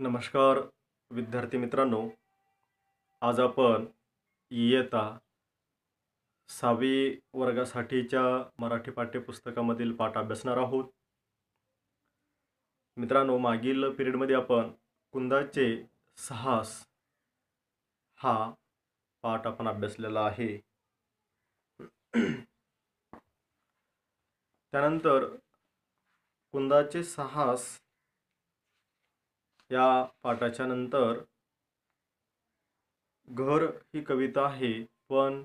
नमस्कार विद्यार्थी मित्रांनो आज आपण इयत्ता सहावी वर्गासाठीच्या मराठी पाठ्यपुस्तकामधील पाठ अभ्यासणार आहोत मित्रांनो मागील पिरियडमध्ये आपण कुंदाचे साहस हा पाठ आपण अभ्यासलेला आहे त्यानंतर कुंदाचे साहस या पाठाच्या नंतर घर ही कविता आहे पण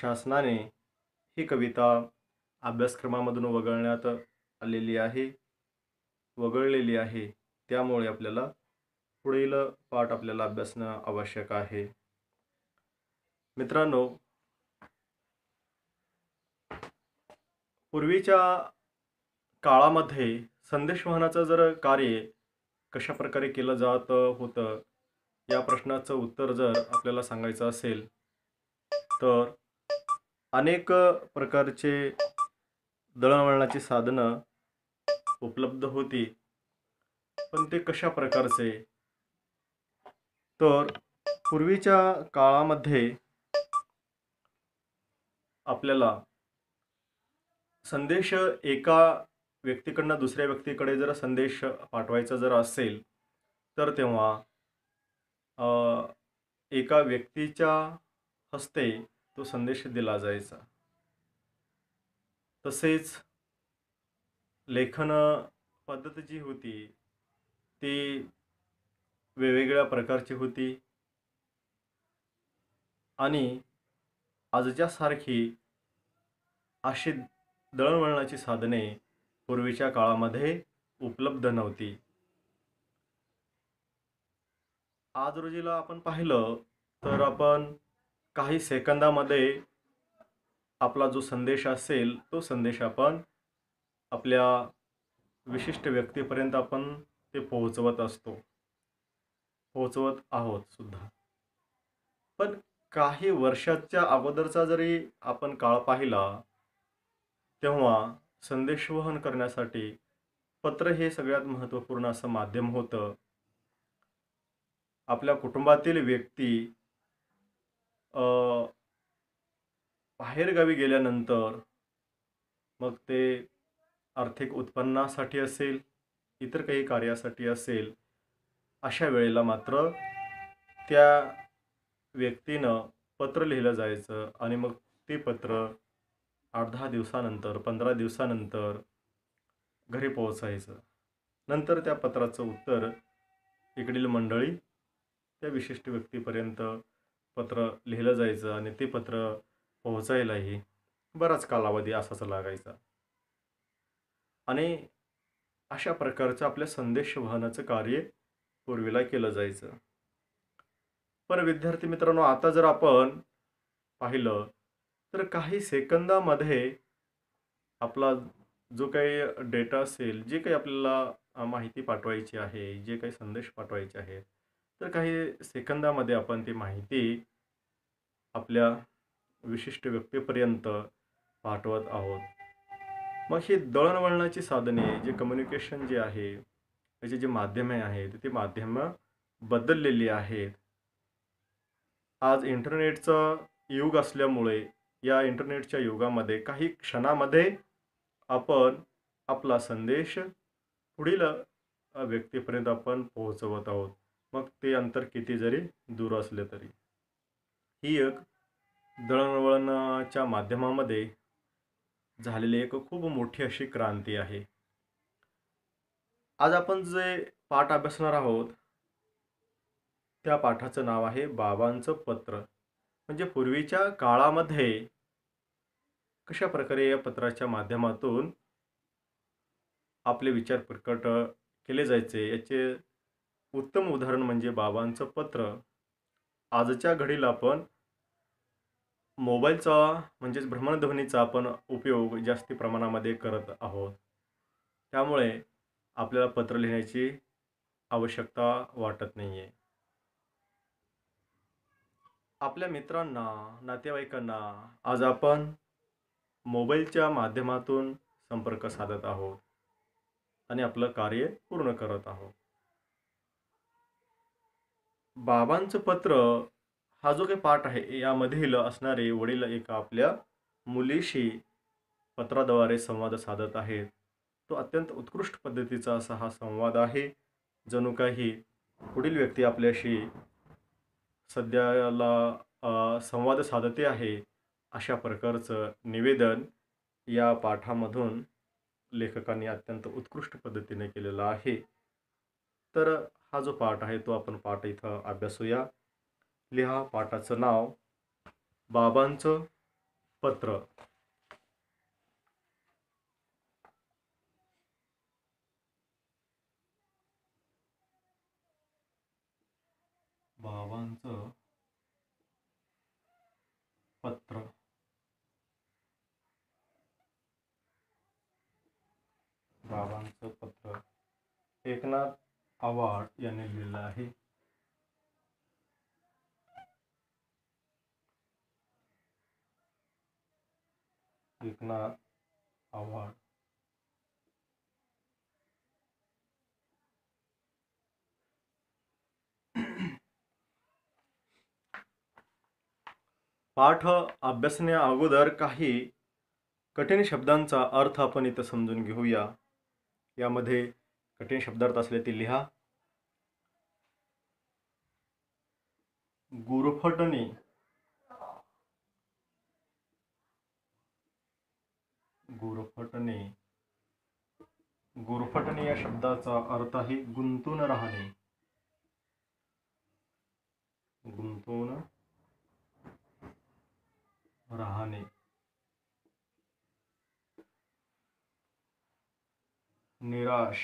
शासनाने ही कविता अभ्यासक्रमामधून वगळण्यात आलेली आहे वगळलेली आहे त्यामुळे आपल्याला पुढील पाठ आपल्याला अभ्यासणं आवश्यक आहे मित्रांनो पूर्वीच्या काळामध्ये संदेश जर कार्य कशा प्रकारे केलं जात होतं या प्रश्नाचं उत्तर जर आपल्याला सांगायचं असेल तर अनेक प्रकारचे दळणवळणाची साधनं उपलब्ध होती पण ते कशा प्रकारचे तर पूर्वीच्या काळामध्ये आपल्याला संदेश एका व्यक्तीकडनं दुसऱ्या व्यक्तीकडे जर संदेश पाठवायचा जर असेल तर तेव्हा एका व्यक्तीच्या हस्ते तो संदेश दिला जायचा तसेच लेखन पद्धत जी होती ती वेगवेगळ्या प्रकारची होती आणि आजच्यासारखी अशी दळणवळणाची साधने पूर्वीच्या काळामध्ये उपलब्ध नव्हती आज रोजीला आपण पाहिलं तर आपण काही सेकंदामध्ये आपला जो संदेश असेल तो संदेश आपण आपल्या विशिष्ट व्यक्तीपर्यंत आपण ते पोहोचवत असतो पोहोचवत आहोत सुद्धा पण काही वर्षाच्या अगोदरचा जरी आपण काळ पाहिला तेव्हा संदेशवहन करण्यासाठी पत्र हे सगळ्यात महत्त्वपूर्ण असं माध्यम होतं आपल्या कुटुंबातील व्यक्ती बाहेरगावी गेल्यानंतर मग ते आर्थिक उत्पन्नासाठी असेल इतर काही कार्यासाठी असेल अशा वेळेला मात्र त्या व्यक्तीनं पत्र लिहिलं जायचं आणि मग ते पत्र आठ दहा दिवसानंतर पंधरा दिवसानंतर घरी पोहोचायचं नंतर त्या पत्राचं उत्तर इकडील मंडळी त्या विशिष्ट व्यक्तीपर्यंत पत्र लिहिलं जायचं आणि ते पत्र पोहोचायलाही बराच कालावधी असाच लागायचा आणि अशा प्रकारचं आपल्या संदेश वाहनाचं कार्य पूर्वीला केलं जायचं पण विद्यार्थी मित्रांनो आता जर आपण पाहिलं तर काही सेकंदामध्ये आपला जो काही डेटा असेल जे काही आपल्याला माहिती पाठवायची आहे जे काही संदेश पाठवायचे आहेत तर काही सेकंदामध्ये आपण ती माहिती आपल्या विशिष्ट व्यक्तीपर्यंत पाठवत आहोत मग ही दळणवळणाची साधने जे कम्युनिकेशन जे आहे त्याचे जे माध्यमे आहेत ती माध्यमं बदललेली आहेत आज इंटरनेटचा युग असल्यामुळे या इंटरनेटच्या युगामध्ये काही क्षणामध्ये आपण आपला संदेश पुढील व्यक्तीपर्यंत आपण पोहोचवत आहोत मग ते अंतर किती जरी दूर असले तरी ही एक दळणवळणाच्या माध्यमामध्ये झालेली एक खूप मोठी अशी क्रांती आहे आज आपण जे पाठ अभ्यासणार आहोत त्या पाठाचं नाव आहे बाबांचं पत्र म्हणजे पूर्वीच्या काळामध्ये कशा प्रकारे या पत्राच्या माध्यमातून आपले विचार प्रकट केले जायचे याचे उत्तम उदाहरण म्हणजे बाबांचं पत्र आजच्या घडीला आपण मोबाईलचा म्हणजेच भ्रमणध्वनीचा आपण उपयोग जास्ती प्रमाणामध्ये करत आहोत त्यामुळे आपल्याला पत्र लिहिण्याची आवश्यकता वाटत नाही आहे आपल्या मित्रांना नातेवाईकांना आज आपण मोबाईलच्या माध्यमातून संपर्क साधत आहोत आणि आपलं कार्य पूर्ण करत आहोत बाबांचं पत्र हा जो काही पाठ आहे यामधील असणारे वडील एका आपल्या मुलीशी पत्राद्वारे संवाद साधत आहेत तो अत्यंत उत्कृष्ट पद्धतीचा असा हा संवाद आहे जणू काही पुढील व्यक्ती आपल्याशी सध्याला संवाद साधते आहे अशा प्रकारचं निवेदन या पाठामधून लेखकांनी अत्यंत उत्कृष्ट पद्धतीने केलेलं आहे तर हा जो पाठ आहे तो आपण पाठ इथं अभ्यासूया लिहा पाठाचं नाव बाबांचं पत्र बाबांचं पत्र बाबांचं पत्र एकनाथ आव्हाड यांनी लिहिलं आहे एकनाथ आवाड पाठ अभ्यासण्या अगोदर काही कठीण शब्दांचा अर्थ आपण इथं समजून घेऊया यामध्ये कठीण शब्दार्थ असले ते लिहा गुरफटणे गुरफटणे गुरफटणे या शब्दाचा अर्थ आहे गुंतून राहणे गुंतून रहा निराश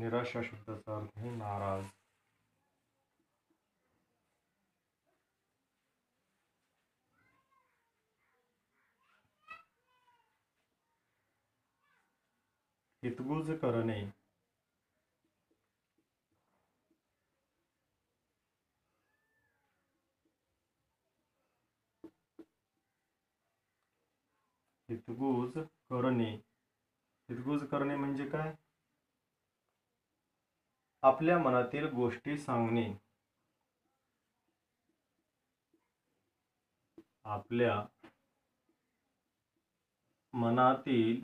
निराशा शब्दाचा अर्थ आहे नाराज हितगुज करने हितगुज करणे हितगुज करणे म्हणजे काय आपल्या मनातील गोष्टी सांगणे आपल्या मनातील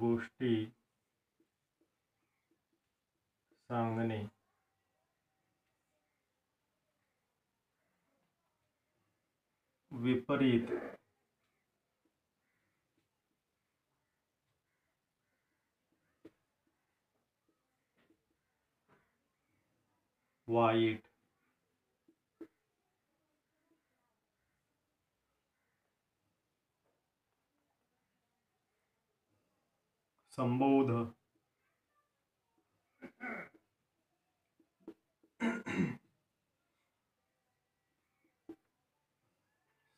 गोष्टी सांगणे विपरीत वाइट संबोध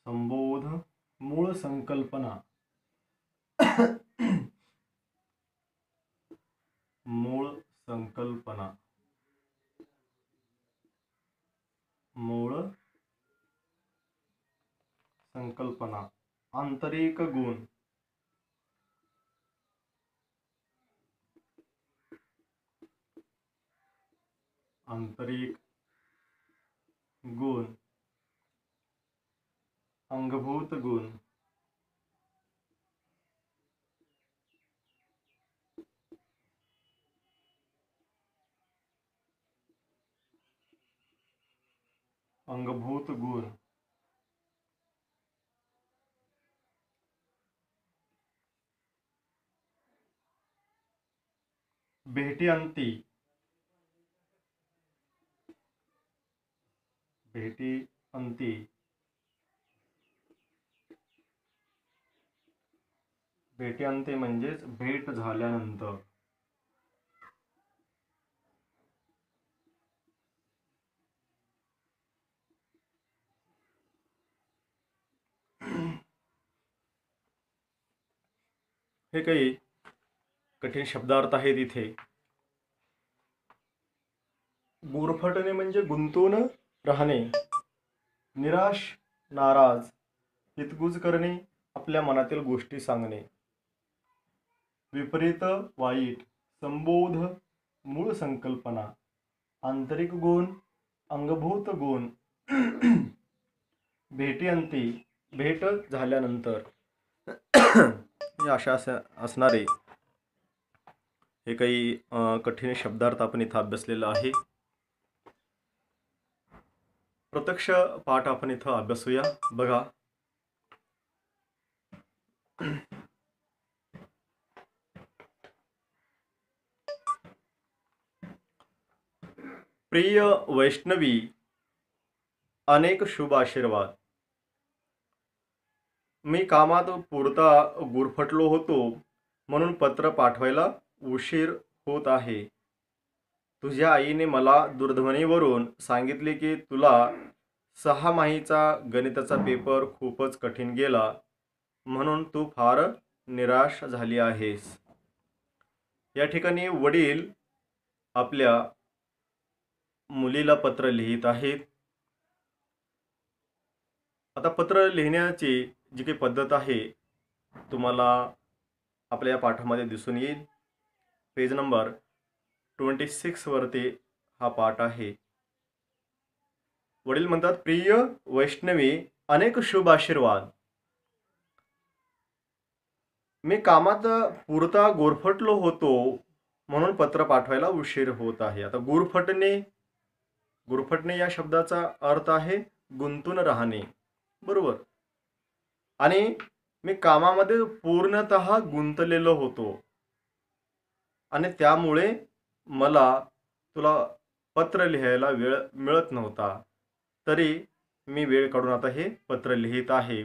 संबोध मूल संकल्पना मूल संकल्पना मूल संकल्पना आंतरिक गुण आंतरिक गुण अंगभूत गुण अंगभूत गुण भेटियंती भेटी अंती भेट्यांते म्हणजेच भेट झाल्यानंतर हे काही कठीण शब्दार्थ आहेत इथे गुरफटणे म्हणजे गुंतून राहणे निराश नाराज हितगुज करणे आपल्या मनातील गोष्टी सांगणे विपरीत वाईट संबोध मूळ संकल्पना आंतरिक गुण अंगभूत गुण भेटीअंती भेट झाल्यानंतर अशा असणारे हे काही कठीण शब्दार्थ आपण इथं अभ्यासलेला आहे प्रत्यक्ष पाठ आपण इथं अभ्यासूया बघा प्रिय वैष्णवी अनेक शुभ आशीर्वाद मी कामात पुरता गुरफटलो होतो म्हणून पत्र पाठवायला उशीर होत आहे तुझ्या आईने मला दूरध्वनीवरून सांगितले की तुला सहा माहीचा गणिताचा पेपर खूपच कठीण गेला म्हणून तू फार निराश झाली आहेस या ठिकाणी वडील आपल्या मुलीला पत्र लिहित आहेत आता पत्र लिहिण्याची जी काही पद्धत आहे तुम्हाला आपल्या या पाठामध्ये दिसून येईल पेज नंबर ट्वेंटी वरती हा पाठ आहे वडील म्हणतात प्रिय वैष्णवी अनेक शुभ आशीर्वाद मी कामात पुरता गोरफटलो होतो म्हणून पत्र पाठवायला उशीर होत आहे आता गोरफटणे गुरफटणे या शब्दाचा अर्थ आहे गुंतून राहणे बरोबर आणि मी कामामध्ये पूर्णत गुंतलेलो होतो आणि त्यामुळे मला तुला पत्र लिहायला वेळ मिळत नव्हता तरी मी वेळ काढून आता हे पत्र लिहित आहे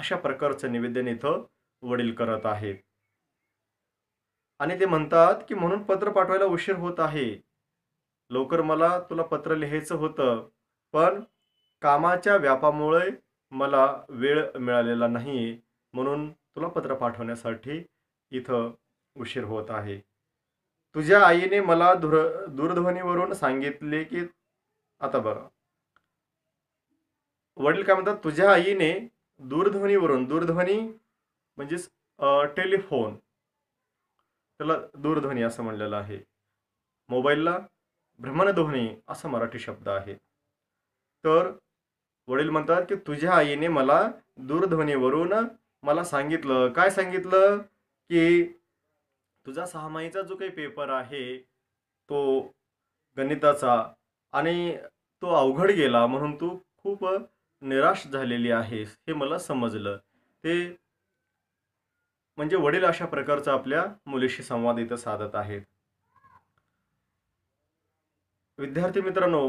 अशा प्रकारचं निवेदन इथं वडील करत आहेत आणि ते म्हणतात की म्हणून पत्र पाठवायला उशीर होत आहे लवकर मला तुला पत्र लिहायचं होतं पण कामाच्या व्यापामुळे मला वेळ मिळालेला नाही म्हणून तुला पत्र पाठवण्यासाठी इथं उशीर होत आहे तुझ्या आईने मला दूर दूरध्वनीवरून सांगितले की आता बरं वडील काय म्हणतात तुझ्या आईने दूरध्वनीवरून दूरध्वनी म्हणजेच टेलिफोन त्याला दूरध्वनी असं म्हणलेलं आहे मोबाईलला भ्रमणध्वनी असा मराठी शब्द आहे तर वडील म्हणतात की तुझ्या आईने मला दूरध्वनीवरून मला सांगितलं काय सांगितलं की तुझा सहामाहीचा जो काही पेपर आहे तो गणिताचा आणि तो अवघड गेला म्हणून तू खूप निराश झालेली आहेस हे मला समजलं ते म्हणजे वडील अशा प्रकारचा आपल्या मुलीशी संवाद इथं साधत आहेत विद्यार्थी मित्रांनो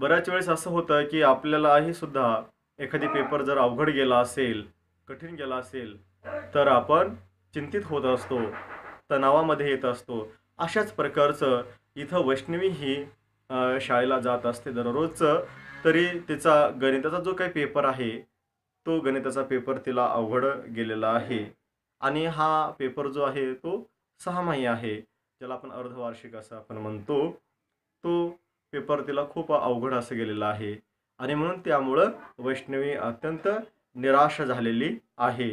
बऱ्याच वेळेस असं होतं की आपल्यालाही सुद्धा एखादी पेपर जर अवघड गेला असेल कठीण गेला असेल तर आपण चिंतित होत असतो तणावामध्ये येत असतो अशाच प्रकारचं इथं वैष्णवी ही शाळेला जात असते दररोजचं तरी तिचा गणिताचा जो काही पेपर आहे तो गणिताचा पेपर तिला अवघड गेलेला आहे आणि हा पेपर जो आहे तो सहामाही आहे ज्याला आपण अर्धवार्षिक असं आपण म्हणतो तो पेपर तिला खूप अवघड असं गेलेलं आहे आणि म्हणून त्यामुळं वैष्णवी अत्यंत निराश झालेली आहे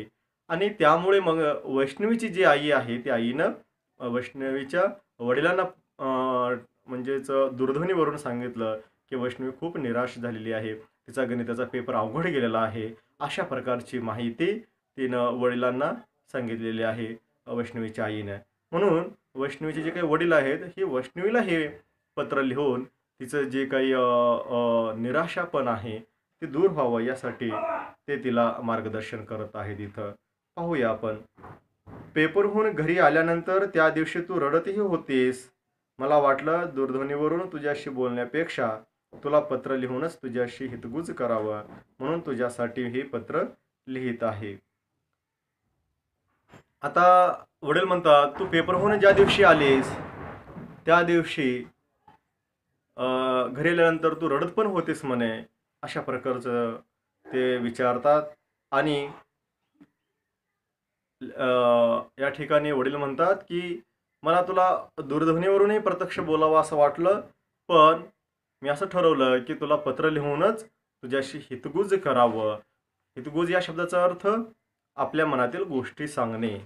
आणि त्यामुळे मग वैष्णवीची जी आई आहे त्या आईनं वैष्णवीच्या वडिलांना म्हणजेच दूरध्वनीवरून सांगितलं की वैष्णवी खूप निराश झालेली आहे तिचा गणिताचा पेपर अवघड गेलेला आहे अशा प्रकारची माहिती तिनं वडिलांना सांगितलेली आहे वैष्णवीच्या आईनं म्हणून वैष्णवीचे जे काही वडील आहेत हे वैष्णवीला हे पत्र लिहून तिचं जे काही निराशापण आहे ते दूर व्हावं यासाठी ते तिला मार्गदर्शन करत आहेत इथं पाहूया आपण पेपरहून घरी आल्यानंतर त्या दिवशी तू रडतही होतीस मला वाटलं दूरध्वनीवरून तुझ्याशी बोलण्यापेक्षा तुला पत्र लिहूनच तुझ्याशी हितगुज करावं म्हणून तुझ्यासाठी हे पत्र लिहित आहे आता वडील म्हणतात तू पेपरहून ज्या दिवशी आलीस त्या दिवशी घरी आल्यानंतर तू रडत पण होतेस म्हणे अशा प्रकारचं ते विचारतात आणि या ठिकाणी वडील म्हणतात की मला तुला दूरध्वनीवरूनही प्रत्यक्ष बोलावं असं वाटलं पण मी असं ठरवलं की तुला पत्र लिहूनच तुझ्याशी हितगुज करावं हितगुज या शब्दाचा अर्थ आपल्या मनातील गोष्टी सांगणे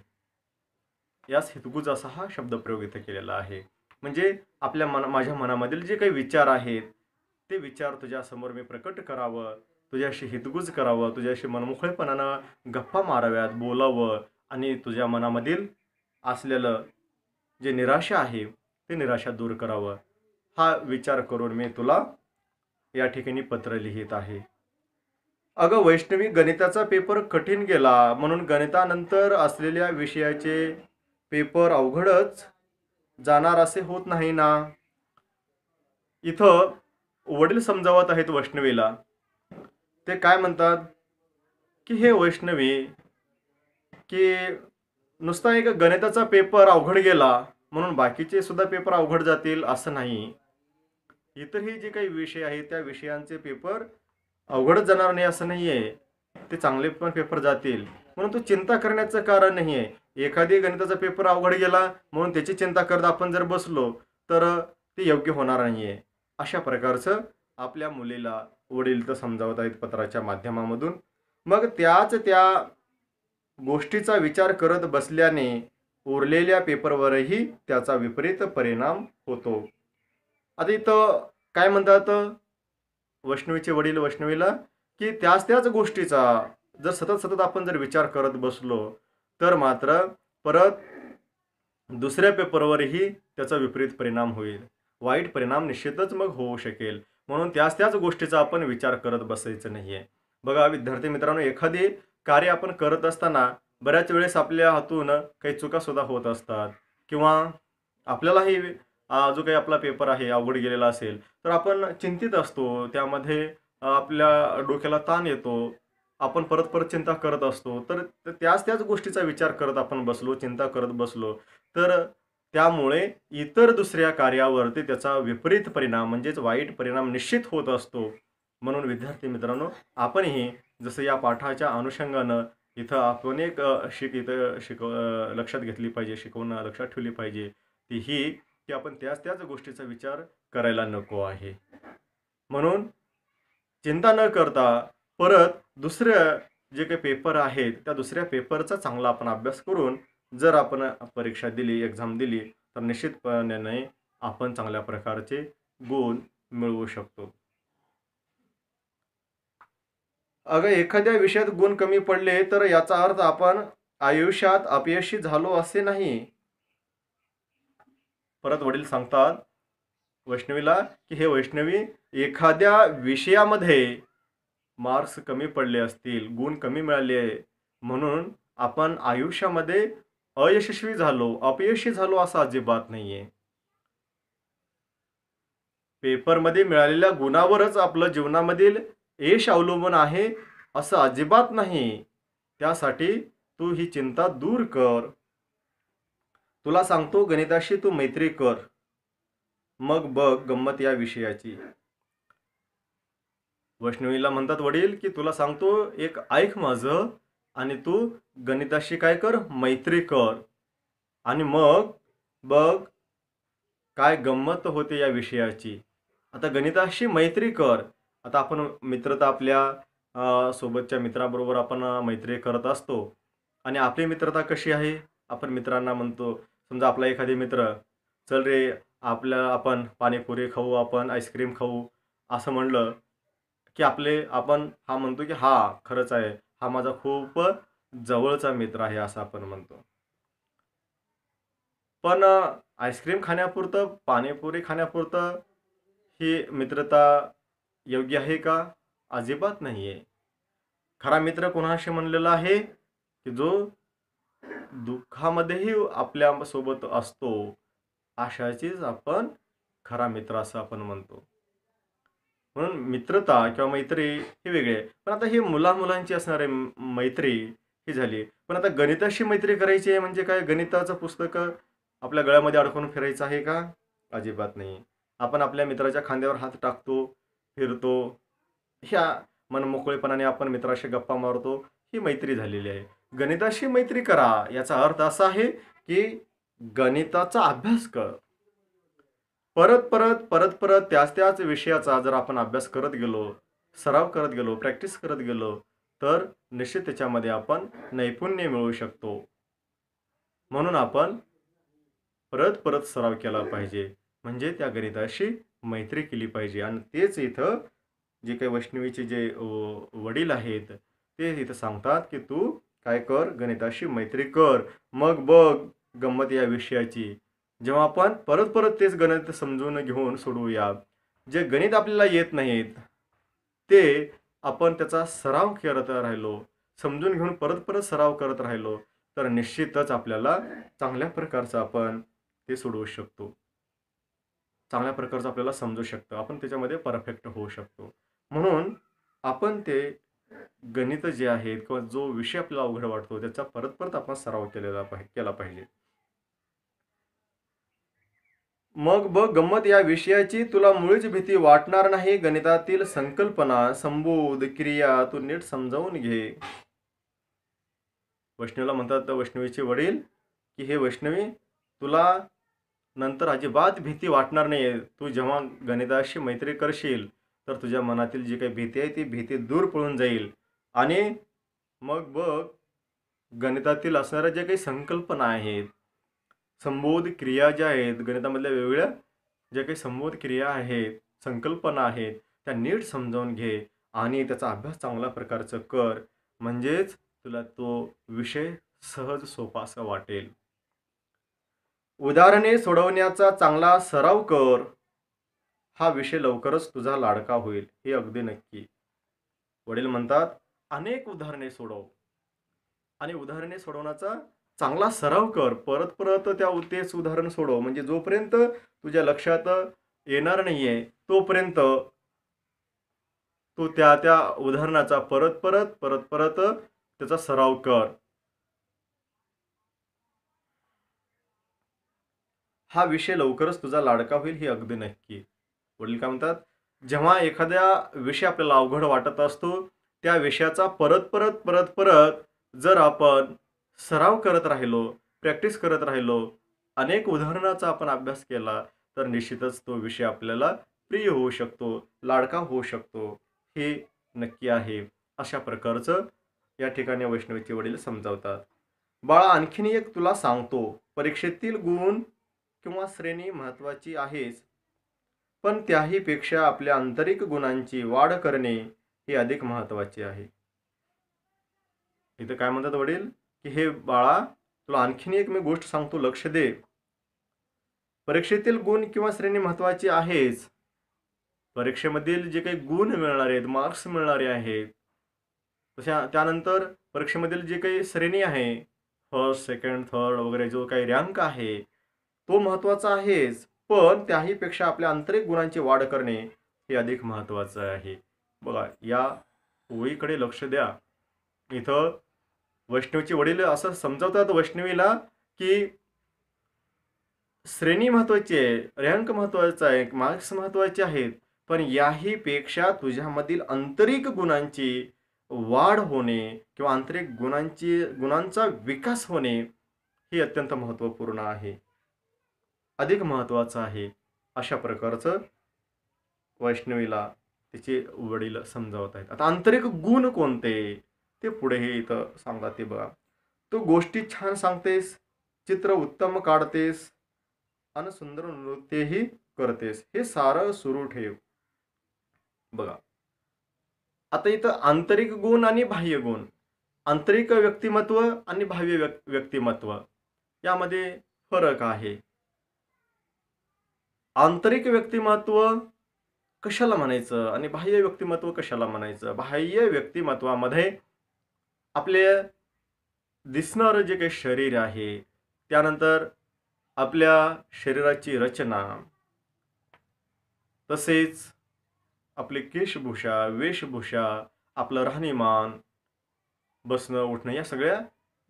यास हितगुज असा हा शब्दप्रयोग इथे केलेला आहे म्हणजे आपल्या मना माझ्या मनामधील जे काही विचार आहेत ते विचार तुझ्यासमोर मी प्रकट करावं तुझ्याशी हितगुज करावं तुझ्याशी मनमोकळेपणानं गप्पा माराव्यात बोलावं आणि तुझ्या मनामधील असलेलं जे निराशा आहे ते निराशा दूर करावं हा विचार करून मी तुला या ठिकाणी पत्र लिहित आहे अगं वैष्णवी गणिताचा पेपर कठीण गेला म्हणून गणितानंतर असलेल्या विषयाचे पेपर अवघडच जाणार असे होत नाही ना इथं वडील समजावत आहेत वैष्णवीला ते काय म्हणतात की हे वैष्णवी की नुसता एक गणिताचा पेपर अवघड गेला म्हणून बाकीचे सुद्धा पेपर अवघड जातील असं नाही इतरही जे काही विषय आहेत त्या विषयांचे पेपर अवघडच जाणार नाही असं नाही आहे ते चांगले पण पेपर जातील म्हणून तो चिंता करण्याचं कारण नाही आहे एखादी गणिताचा पेपर अवघड गेला म्हणून त्याची चिंता करत आपण जर बसलो तर ते योग्य होणार नाही आहे अशा प्रकारचं आपल्या मुलीला वडील तर समजावत आहेत पत्राच्या माध्यमामधून मग त्याच त्या गोष्टीचा विचार करत बसल्याने उरलेल्या पेपरवरही त्याचा विपरीत परिणाम होतो आता इथं काय म्हणतात वैष्णवीचे वडील वैष्णवीला की त्याच त्याच गोष्टीचा जर सतत सतत आपण जर विचार करत बसलो तर मात्र परत दुसऱ्या पेपरवरही त्याचा विपरीत परिणाम होईल वाईट परिणाम निश्चितच मग होऊ शकेल म्हणून त्याच त्याच गोष्टीचा आपण विचार करत बसायचं नाही आहे बघा विद्यार्थी मित्रांनो एखादी कार्य आपण करत असताना बऱ्याच वेळेस आपल्या हातून काही चुकासुद्धा होत असतात किंवा आपल्यालाही जो काही आपला पेपर आहे अवघड गेलेला असेल तर आपण चिंतित असतो त्यामध्ये आपल्या डोक्याला ताण येतो आपण परत परत चिंता करत असतो तर त्याच त्याच गोष्टीचा विचार करत आपण बसलो चिंता करत बसलो तर त्यामुळे इतर दुसऱ्या कार्यावरती त्याचा विपरीत परिणाम म्हणजेच वाईट परिणाम निश्चित होत असतो म्हणून विद्यार्थी मित्रांनो आपणही जसं या पाठाच्या अनुषंगानं इथं आपण एक शिक इथं शिकव लक्षात घेतली पाहिजे शिकवणं लक्षात ठेवली पाहिजे ती ही की आपण त्याच त्याच गोष्टीचा विचार करायला नको आहे म्हणून चिंता न करता परत दुसऱ्या जे काही पेपर आहेत त्या दुसऱ्या पेपरचा चांगला आपण अभ्यास करून जर आपण परीक्षा दिली एक्झाम दिली तर निश्चितपणे आपण चांगल्या प्रकारचे गुण मिळवू शकतो अगं एखाद्या विषयात गुण कमी पडले तर याचा अर्थ आपण आयुष्यात अपयशी झालो असे नाही परत वडील सांगतात वैष्णवीला की हे वैष्णवी एखाद्या विषयामध्ये मार्क्स कमी पडले असतील गुण कमी मिळाले म्हणून आपण आयुष्यामध्ये अयशस्वी झालो अपयशी झालो असं अजिबात नाहीये पेपर पेपरमध्ये मिळालेल्या गुणावरच आपलं जीवनामधील यश अवलंबून आहे असं अजिबात नाही त्यासाठी तू ही चिंता दूर कर तुला सांगतो गणिताशी तू मैत्री कर मग बघ गंमत या विषयाची वैष्णवीला म्हणतात वडील की तुला सांगतो एक ऐक माझं आणि तू गणिताशी काय कर मैत्री कर आणि मग बघ काय गंमत होते या विषयाची आता गणिताशी मैत्री कर आता आपण मित्रता आपल्या सोबतच्या मित्राबरोबर आपण मैत्री करत असतो आणि आपली मित्रता कशी आहे आपण मित्रांना म्हणतो समजा आपला एखादी मित्र चल रे आपल्या आपण पाणीपुरी खाऊ आपण आईस्क्रीम खाऊ असं म्हणलं की आपले आपण हा म्हणतो की हा खरंच आहे हा माझा खूप जवळचा मित्र आहे असं आपण म्हणतो पण आईस्क्रीम खाण्यापुरतं पाणीपुरी खाण्यापुरतं ही मित्रता योग्य आहे का अजिबात नाही आहे खरा मित्र कोणाशी म्हणलेला आहे की जो दुःखामध्येही आपल्यासोबत असतो अशाचीच आपण खरा मित्र असं आपण म्हणतो म्हणून मित्रता किंवा मैत्री हे वेगळे आहे पण आता हे मुला मुलांची असणारे मैत्री ही झाली पण आता गणिताशी मैत्री करायची आहे म्हणजे काय गणिताचं पुस्तकं आपल्या गळ्यामध्ये अडकून फिरायचं आहे का अजिबात नाही आपण आपल्या मित्राच्या खांद्यावर हात टाकतो फिरतो ह्या मनमोकळेपणाने आपण मित्राशी गप्पा मारतो ही मैत्री झालेली आहे गणिताशी मैत्री करा याचा अर्थ असा आहे की गणिताचा अभ्यास कर परत परत परत परत त्याच त्याच विषयाचा जर आपण अभ्यास करत गेलो सराव करत गेलो प्रॅक्टिस करत गेलो तर निश्चित त्याच्यामध्ये आपण नैपुण्य मिळवू शकतो म्हणून आपण परत परत सराव केला पाहिजे म्हणजे त्या गणिताशी मैत्री केली पाहिजे आणि तेच इथं जे काही वैष्णवीचे जे वडील आहेत ते इथं सांगतात की तू काय कर गणिताशी मैत्री कर मग बघ गंमत या विषयाची जेव्हा आपण परत परत तेच गणित समजून घेऊन सोडवूया जे गणित आपल्याला येत नाहीत ते आपण त्याचा सराव करत राहिलो समजून घेऊन परत परत सराव करत राहिलो तर निश्चितच आपल्याला चांगल्या प्रकारचं आपण ते सोडवू शकतो चांगल्या प्रकारचं आपल्याला समजू शकतो आपण त्याच्यामध्ये परफेक्ट होऊ शकतो म्हणून आपण ते गणित जे आहेत किंवा जो विषय आपल्याला अवघड वाटतो त्याचा परत परत आपण सराव केलेला पाहि केला पाहिजे मग ब गंमत या विषयाची तुला मुळीच भीती वाटणार नाही गणितातील संकल्पना संबोध क्रिया तू नीट समजावून घे वैष्णवीला म्हणतात वैष्णवीचे वडील की हे वैष्णवी तुला नंतर अजिबात भीती वाटणार नाही तू जेव्हा गणिताशी मैत्री करशील तर तुझ्या मनातील जी काही भीती आहे ती भीती दूर पळून जाईल आणि मग बघ गणितातील असणाऱ्या ज्या काही संकल्पना आहेत संबोध क्रिया ज्या आहेत गणितामधल्या वेगवेगळ्या ज्या काही संबोध क्रिया आहेत संकल्पना आहेत त्या नीट समजावून घे आणि त्याचा अभ्यास चांगल्या प्रकारचं कर म्हणजेच तुला तो विषय सहज सोपा असा वाटेल उदाहरणे सोडवण्याचा चांगला सराव कर हा विषय लवकरच तुझा लाडका होईल हे अगदी नक्की वडील म्हणतात अनेक उदाहरणे सोडव आणि उदाहरणे सोडवण्याचा चांगला सराव कर परत परत त्या तेच उदाहरण सोडव म्हणजे जोपर्यंत तुझ्या लक्षात येणार नाही आहे तोपर्यंत तू त्या त्या उदाहरणाचा परत परत परत परत त्याचा सराव कर हा विषय लवकरच तुझा लाडका होईल हे अगदी नक्की वडील काय म्हणतात जेव्हा एखाद्या विषय आपल्याला अवघड वाटत असतो त्या विषयाचा परत परत परत परत जर आपण सराव करत राहिलो प्रॅक्टिस करत राहिलो अनेक उदाहरणाचा आपण अभ्यास केला तर निश्चितच तो विषय आपल्याला प्रिय होऊ शकतो लाडका होऊ शकतो हे नक्की आहे अशा प्रकारचं या ठिकाणी वैष्णवीचे वडील समजावतात बाळा आणखीन एक तुला सांगतो परीक्षेतील गुण किंवा श्रेणी महत्वाची आहेच पण त्याहीपेक्षा आपल्या आंतरिक गुणांची वाढ करणे हे अधिक महत्त्वाची आहे इथं काय म्हणतात वडील की हे बाळा तुला आणखीन एक मी गोष्ट सांगतो लक्ष दे परीक्षेतील गुण किंवा श्रेणी महत्वाची आहेच परीक्षेमधील जे काही गुण मिळणारे आहेत मार्क्स मिळणारे आहेत तशा त्यानंतर परीक्षेमधील जे काही श्रेणी आहे फर्स्ट सेकंड थर्ड वगैरे जो काही रँक आहे तो महत्त्वाचा आहेच पण त्याहीपेक्षा आपल्या आंतरिक गुणांची वाढ करणे हे अधिक महत्वाचं आहे बघा या ओळीकडे लक्ष द्या इथं वैष्णवीचे वडील असं समजवतात वैष्णवीला की श्रेणी महत्वाची आहे रँक महत्वाचा आहे मार्क्स महत्वाचे आहेत पण याही पेक्षा तुझ्यामधील आंतरिक गुणांची वाढ होणे किंवा आंतरिक गुणांची गुणांचा विकास होणे हे अत्यंत महत्त्वपूर्ण आहे अधिक महत्त्वाचं आहे अशा प्रकारचं वैष्णवीला तिचे वडील समजावत आहेत आता आंतरिक गुण कोणते ते पुढे हे इथं सांगतात ते बघा तू गोष्टी छान सांगतेस चित्र उत्तम काढतेस आणि सुंदर नृत्यही करतेस हे सारं सुरू ठेव बघा आता इथं आंतरिक गुण आणि बाह्य गुण आंतरिक व्यक्तिमत्व आणि बाह्य व्यक्तिमत्व यामध्ये फरक आहे आंतरिक व्यक्तिमत्व कशाला म्हणायचं आणि बाह्य व्यक्तिमत्व कशाला म्हणायचं बाह्य व्यक्तिमत्वामध्ये आपले दिसणारं जे काही शरीर आहे त्यानंतर आपल्या शरीराची रचना तसेच आपली केशभूषा वेशभूषा आपलं राहणीमान बसणं उठणं या सगळ्या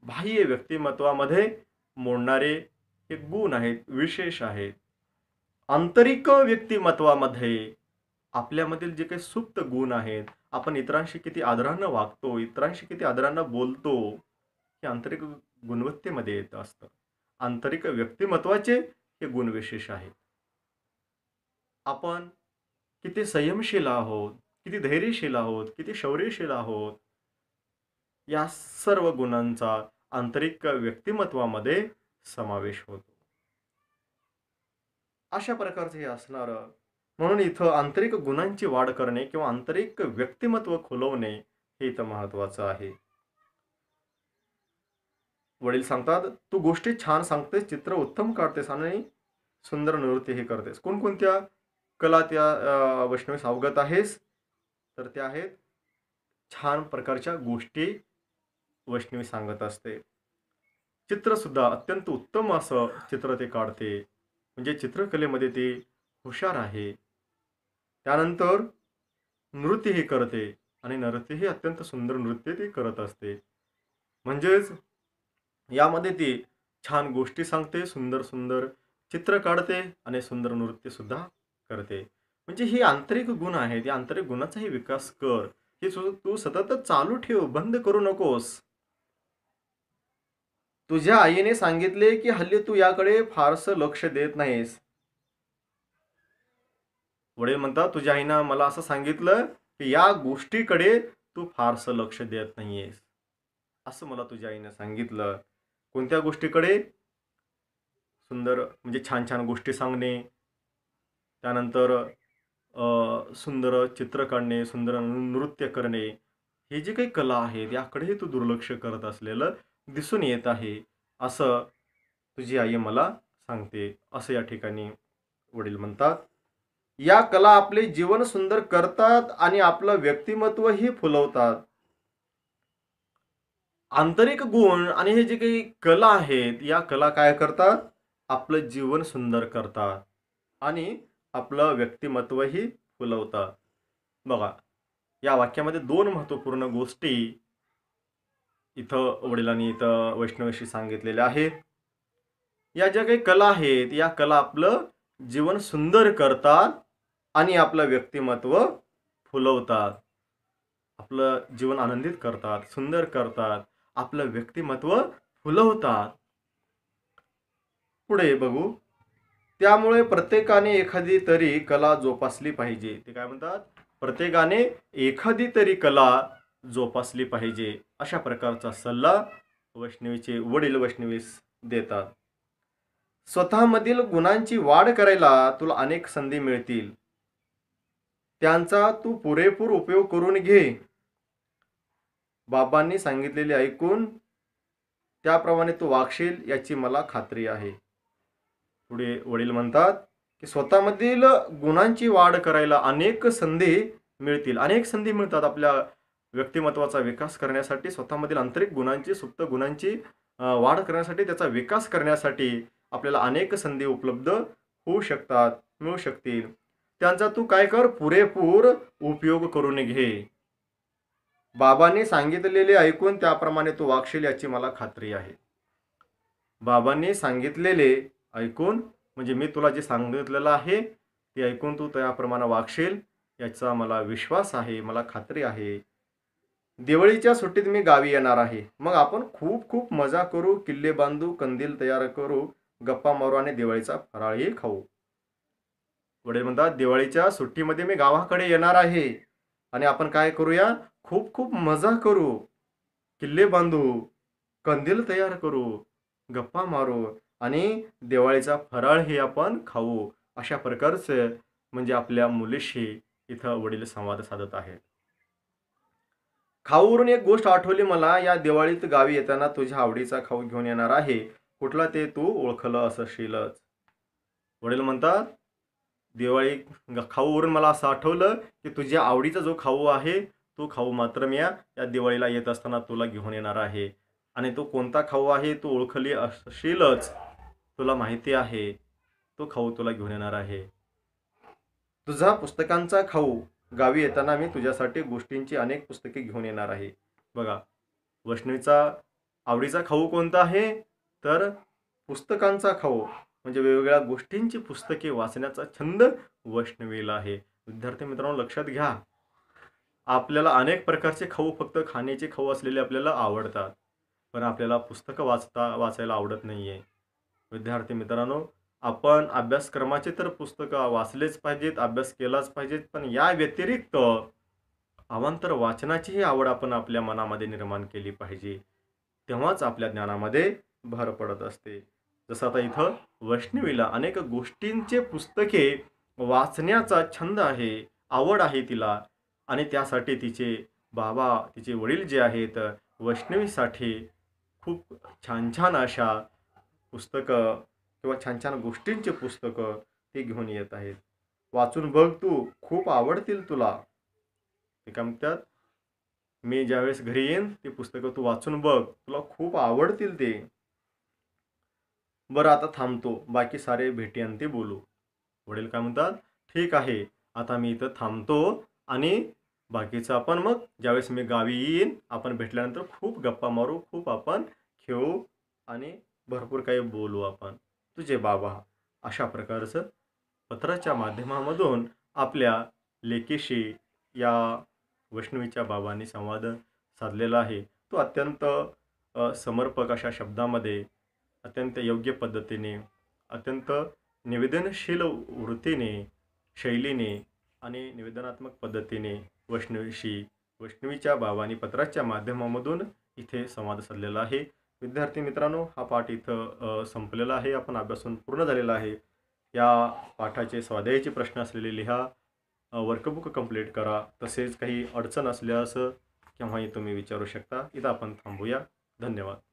बाह्य व्यक्तिमत्वामध्ये मोडणारे हे गुण आहेत विशेष आहेत आंतरिक व्यक्तिमत्वामध्ये आपल्यामधील जे काही सुप्त गुण आहेत आपण इतरांशी किती आदरानं वागतो इतरांशी किती आदरानं बोलतो हे आंतरिक गुणवत्तेमध्ये येत असतं आंतरिक व्यक्तिमत्वाचे हे गुण विशेष आहेत आपण किती संयमशील आहोत किती धैर्यशील आहोत किती शौर्यशील आहोत या सर्व गुणांचा आंतरिक व्यक्तिमत्वामध्ये समावेश होतो अशा प्रकारचं हे असणारं म्हणून इथं आंतरिक गुणांची वाढ करणे किंवा आंतरिक व्यक्तिमत्व खुलवणे हे इथं महत्वाचं आहे वडील सांगतात तू गोष्टी छान सांगतेस चित्र उत्तम काढतेस आणि सुंदर नृत्य हे करतेस कोणकोणत्या कला त्या वैष्णवीस अवगत आहेस तर त्या आहेत छान प्रकारच्या गोष्टी वैष्णवी सांगत असते चित्रसुद्धा अत्यंत उत्तम असं चित्र ते काढते म्हणजे चित्रकलेमध्ये ते हुशार आहे त्यानंतर ही करते आणि ही अत्यंत सुंदर नृत्य ती करत असते म्हणजेच यामध्ये ती छान गोष्टी सांगते सुंदर सुंदर चित्र काढते आणि सुंदर नृत्य सुद्धा करते म्हणजे ही आंतरिक गुण आहेत या आंतरिक गुणाचाही विकास कर हे तू सतत चालू ठेव बंद करू नकोस तुझ्या आईने सांगितले की हल्ली तू याकडे फारसं लक्ष देत नाहीस वडील म्हणतात तुझ्या आईनं मला असं सांगितलं की या गोष्टीकडे तू फारसं लक्ष देत नाही आहेस असं मला तुझ्या आईनं सांगितलं कोणत्या गोष्टीकडे सुंदर म्हणजे छान छान गोष्टी सांगणे त्यानंतर सुंदर चित्र काढणे सुंदर नृत्य करणे हे जे काही कला आहेत याकडेही तू दुर्लक्ष करत असलेलं दिसून येत आहे असं तुझी आई मला सांगते असं या ठिकाणी वडील म्हणतात या कला आपले जीवन सुंदर करतात आणि आपलं व्यक्तिमत्वही फुलवतात आंतरिक गुण आणि हे जे काही कला आहेत या कला काय करतात आपलं जीवन सुंदर करतात आणि आपलं व्यक्तिमत्वही फुलवतात बघा या वाक्यामध्ये दोन महत्त्वपूर्ण गोष्टी इथं वडिलांनी इथं वैष्णवशी सांगितलेल्या आहेत या ज्या काही कला आहेत या कला आपलं जीवन सुंदर करतात आणि आपलं व्यक्तिमत्व फुलवतात आपलं जीवन आनंदित करतात सुंदर करतात आपलं व्यक्तिमत्व फुलवतात पुढे बघू त्यामुळे प्रत्येकाने एखादी तरी कला जोपासली पाहिजे ते काय म्हणतात प्रत्येकाने एखादी तरी कला जोपासली पाहिजे अशा प्रकारचा सल्ला वैष्णवीचे वडील वैष्णवीस देतात स्वतःमधील गुणांची वाढ करायला तुला अनेक संधी मिळतील त्यांचा तू पुरेपूर उपयोग करून घे बाबांनी सांगितलेले ऐकून त्याप्रमाणे तू वागशील याची मला खात्री आहे पुढे वडील म्हणतात की स्वतःमधील गुणांची वाढ करायला अनेक संधी मिळतील अनेक संधी मिळतात आपल्या व्यक्तिमत्वाचा विकास करण्यासाठी स्वतःमधील आंतरिक गुणांची सुप्त गुणांची वाढ करण्यासाठी त्याचा विकास करण्यासाठी आपल्याला अनेक संधी उपलब्ध होऊ शकतात मिळू शकतील त्यांचा तू काय कर पुरेपूर उपयोग करून घे बाबांनी सांगितलेले ऐकून त्याप्रमाणे तू वागशील याची मला खात्री आहे बाबांनी सांगितलेले ऐकून म्हणजे मी तुला जे सांगितलेलं आहे ते ऐकून तू त्याप्रमाणे वागशील याचा मला विश्वास आहे मला खात्री आहे दिवाळीच्या सुट्टीत मी गावी येणार आहे मग आपण खूप खूप मजा करू किल्ले बांधू कंदील तयार करू गप्पा मारू आणि दिवाळीचा फराळही खाऊ वडील म्हणतात दिवाळीच्या सुट्टीमध्ये मी गावाकडे येणार आहे आणि आपण काय करूया खूप खूप मजा करू किल्ले बांधू कंदील तयार करू गप्पा मारू आणि दिवाळीचा फराळ हे आपण खाऊ अशा प्रकारचे म्हणजे आपल्या मुलीशी इथं वडील संवाद साधत आहे खाऊवरून एक गोष्ट आठवली मला या दिवाळीत गावी येताना तुझ्या आवडीचा खाऊ घेऊन येणार आहे कुठला ते तू ओळखलं असशीलच वडील म्हणतात दिवाळी खाऊवरून मला असं आठवलं की तुझ्या आवडीचा जो खाऊ आहे तो खाऊ मात्र मी या दिवाळीला येत असताना तुला घेऊन येणार आहे आणि तो कोणता खाऊ आहे तो ओळखली असशीलच तुला माहिती आहे तो खाऊ तुला घेऊन येणार आहे तुझा पुस्तकांचा खाऊ गावी येताना मी तुझ्यासाठी गोष्टींची अनेक पुस्तके घेऊन येणार आहे बघा वैष्णवीचा आवडीचा खाऊ कोणता आहे तर पुस्तकांचा खाऊ म्हणजे वेगवेगळ्या गोष्टींची पुस्तके वाचण्याचा छंद वैष्णवीला आहे विद्यार्थी मित्रांनो लक्षात घ्या आपल्याला अनेक प्रकारचे खाऊ फक्त खाण्याचे खाऊ असलेले आपल्याला आवडतात पण आपल्याला पुस्तकं वाचता वाचायला आवडत नाही आहे विद्यार्थी मित्रांनो आपण अभ्यासक्रमाचे तर पुस्तकं वाचलेच पाहिजेत अभ्यास केलाच पाहिजेत पण या व्यतिरिक्त अवांतर वाचनाचीही आवड आपण आपल्या मनामध्ये निर्माण केली पाहिजे तेव्हाच आपल्या ज्ञानामध्ये भर पडत असते जसं आता इथं वैष्णवीला अनेक गोष्टींचे पुस्तके वाचण्याचा छंद आहे आवड आहे तिला आणि त्यासाठी तिचे बाबा तिचे वडील जे आहेत वैष्णवीसाठी खूप छान छान अशा पुस्तकं किंवा छान छान गोष्टींचे पुस्तकं ते घेऊन येत आहेत वाचून बघ तू खूप आवडतील तुला ते काय म्हणतात मी ज्यावेळेस घरी येईन ते पुस्तकं तू वाचून बघ तुला खूप आवडतील ते बरं आता थांबतो बाकी सारे भेटी ते बोलू वडील काय म्हणतात ठीक आहे आता मी इथं थांबतो आणि बाकीचं आपण मग ज्यावेळेस मी गावी येईन आपण भेटल्यानंतर खूप गप्पा मारू खूप आपण खेळू आणि भरपूर काही बोलू आपण तुझे बाबा अशा प्रकारचं पत्राच्या माध्यमामधून आपल्या लेकीशी या वैष्णवीच्या बाबांनी संवाद साधलेला आहे तो अत्यंत समर्पक अशा शब्दामध्ये अत्यंत योग्य पद्धतीने अत्यंत निवेदनशील वृत्तीने शैलीने आणि निवेदनात्मक पद्धतीने वैष्णवीशी वैष्णवीच्या भावानी पत्राच्या माध्यमामधून इथे संवाद साधलेला आहे विद्यार्थी मित्रांनो हा पाठ इथं संपलेला आहे आपण अभ्यासून पूर्ण झालेला आहे या पाठाचे स्वाध्यायाचे प्रश्न असलेले लिहा वर्कबुक कंप्लीट करा तसेच काही अडचण असल्यास केव्हाही तुम्ही विचारू शकता इथं आपण थांबूया धन्यवाद